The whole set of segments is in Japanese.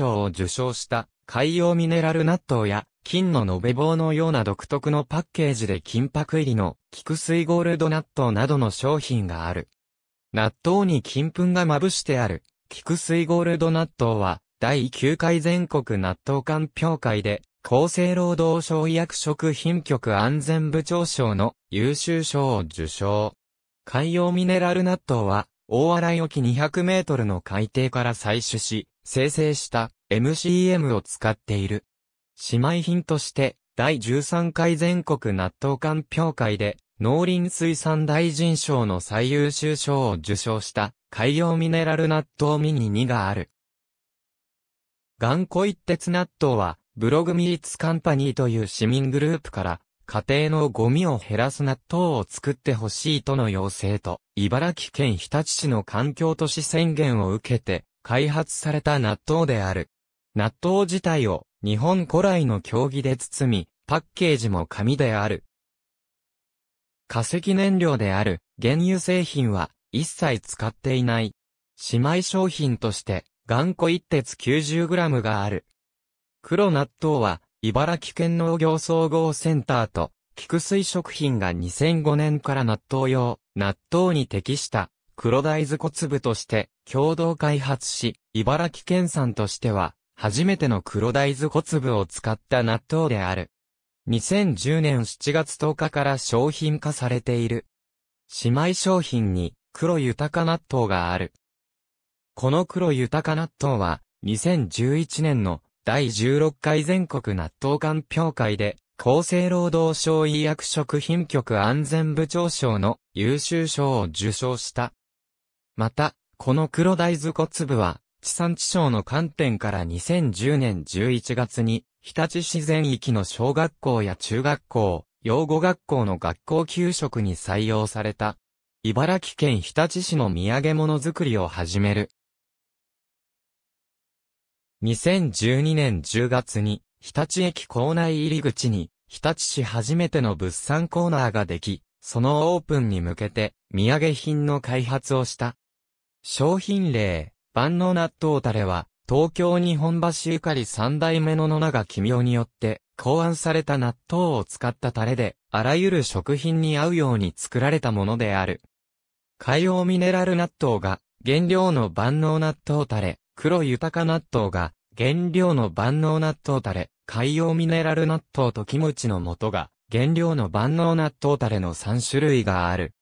賞を受賞した海洋ミネラル納豆や金の延べ棒のような独特のパッケージで金箔入りの菊水ゴールド納豆などの商品がある。納豆に金粉がまぶしてある菊水ゴールド納豆は第9回全国納豆鑑評会で厚生労働省医薬食品局安全部長賞の優秀賞を受賞。海洋ミネラル納豆は大洗沖200メートルの海底から採取し、生成した MCM を使っている。姉妹品として、第13回全国納豆鑑評会で、農林水産大臣賞の最優秀賞を受賞した海洋ミネラル納豆ミニ2がある。頑固一徹納豆は、ブログミーツカンパニーという市民グループから家庭のゴミを減らす納豆を作ってほしいとの要請と、茨城県日立市の環境都市宣言を受けて、開発された納豆である。納豆自体を日本古来の競技で包み、パッケージも紙である。化石燃料である原油製品は一切使っていない。姉妹商品として、頑固一鉄 90g がある。黒納豆は茨城県農業総合センターと、菊水食品が2005年から納豆用、納豆に適した黒大豆小粒として共同開発し、茨城県産としては、初めての黒大豆小粒を使った納豆である。2010年7月10日から商品化されている。姉妹商品に黒豊か納豆がある。この黒豊か納豆は2011年の第16回全国納豆鑑評会で、厚生労働省医薬食品局安全部長賞の優秀賞を受賞した。また、この黒大豆小粒は、地産地消の観点から2010年11月に、日立市全域の小学校や中学校、養護学校の学校給食に採用された。茨城県日立市の土産物作りを始める2012年10月に、日立駅構内入り口に、日立市初めての物産コーナーができ、そのオープンに向けて、土産品の開発をした。商品例、万能納豆タレは、東京日本橋ゆかり三代目の野永奇妙によって、考案された納豆を使ったタレで、あらゆる食品に合うように作られたものである。海洋ミネラル納豆が、原料の万能納豆タレ、黒豊か納豆が、原料の万能納豆タレ、海洋ミネラル納豆とキムチの素が、原料の万能納豆タレの3種類がある。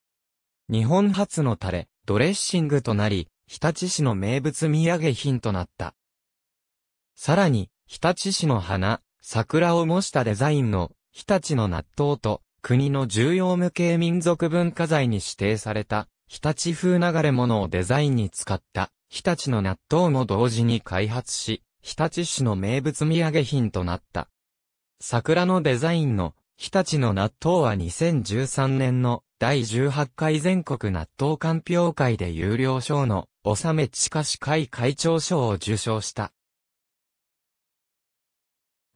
日本初のタレ、ドレッシングとなり、日立市の名物土産品となった。さらに、日立市の花、桜を模したデザインの、日立の納豆と、国の重要無形民族文化財に指定された、日立風流れ物をデザインに使った、日立の納豆も同時に開発し、日立市の名物土産品となった。桜のデザインの日立の納豆は2013年の第18回全国納豆鑑評会で有料賞の納め地下市会会長賞を受賞した。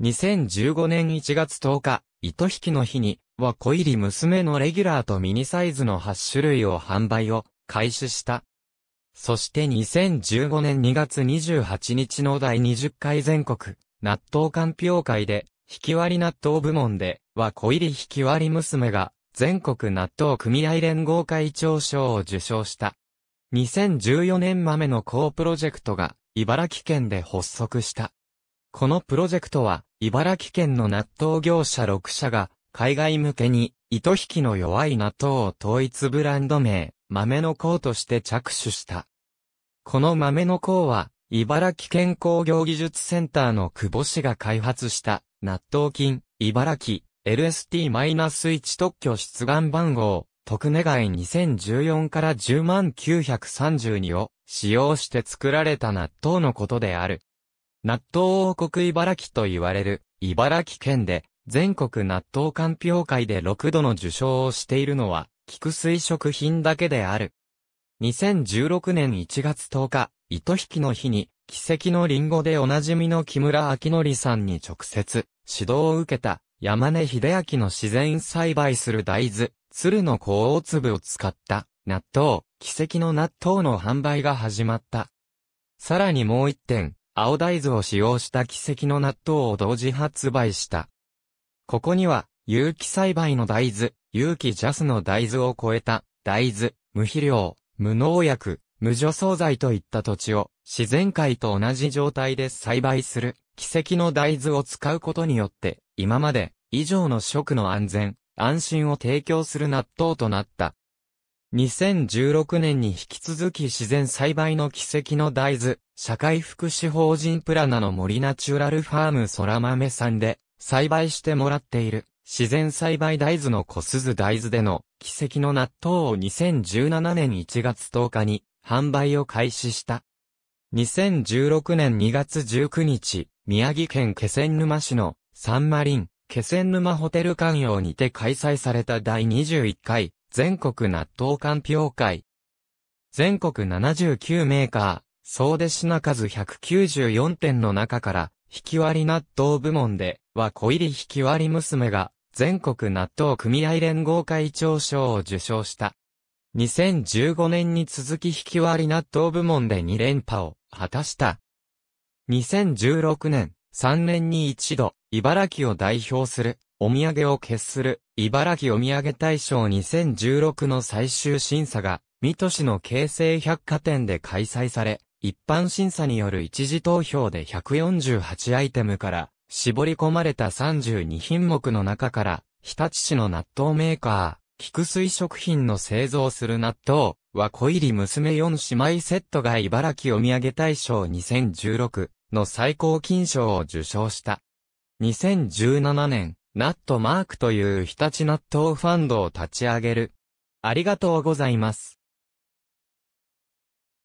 2015年1月10日、糸引きの日に、は小入り娘のレギュラーとミニサイズの8種類を販売を開始した。そして2015年2月28日の第20回全国納豆鑑評会で、引き割り納豆部門では小入りき割り娘が全国納豆組合連合会長賞を受賞した。2014年豆の高プロジェクトが茨城県で発足した。このプロジェクトは茨城県の納豆業者6社が海外向けに糸引きの弱い納豆を統一ブランド名豆の工として着手した。この豆の工は、茨城県工業技術センターの久保氏が開発した納豆菌、茨城 LST-1 特許出願番号、特願い2014から10932を使用して作られた納豆のことである。納豆王国茨城と言われる茨城県で全国納豆鑑評会で6度の受賞をしているのは菊水食品だけである。2016年1月10日、糸引きの日に、奇跡のリンゴでおなじみの木村明則さんに直接、指導を受けた、山根秀明の自然栽培する大豆、鶴の高粒を使った、納豆、奇跡の納豆の販売が始まった。さらにもう一点、青大豆を使用した奇跡の納豆を同時発売した。ここには、有機栽培の大豆、有機ジャスの大豆を超えた、大豆、無肥料、無農薬、無除草剤といった土地を自然界と同じ状態で栽培する奇跡の大豆を使うことによって今まで以上の食の安全、安心を提供する納豆となった。2016年に引き続き自然栽培の奇跡の大豆、社会福祉法人プラナの森ナチュラルファーム空豆さんで栽培してもらっている。自然栽培大豆の小鈴大豆での奇跡の納豆を2017年1月10日に販売を開始した。2016年2月19日、宮城県気仙沼市のサンマリン気仙沼ホテル観葉にて開催された第21回全国納豆鑑評会。全国79メーカー、総出品数194点の中から、引き割り納豆部門では小入り引き割り娘が全国納豆組合連合会長賞を受賞した。2015年に続き引き割り納豆部門で2連覇を果たした。2016年、3年に一度、茨城を代表する、お土産を決する、茨城お土産大賞2016の最終審査が、水戸市の京成百貨店で開催され、一般審査による一時投票で148アイテムから絞り込まれた32品目の中から、日立市の納豆メーカー、菊水食品の製造する納豆は小入り娘4姉妹セットが茨城お土産大賞2016の最高金賞を受賞した。2017年、ナットマークという日立納豆ファンドを立ち上げる。ありがとうございます。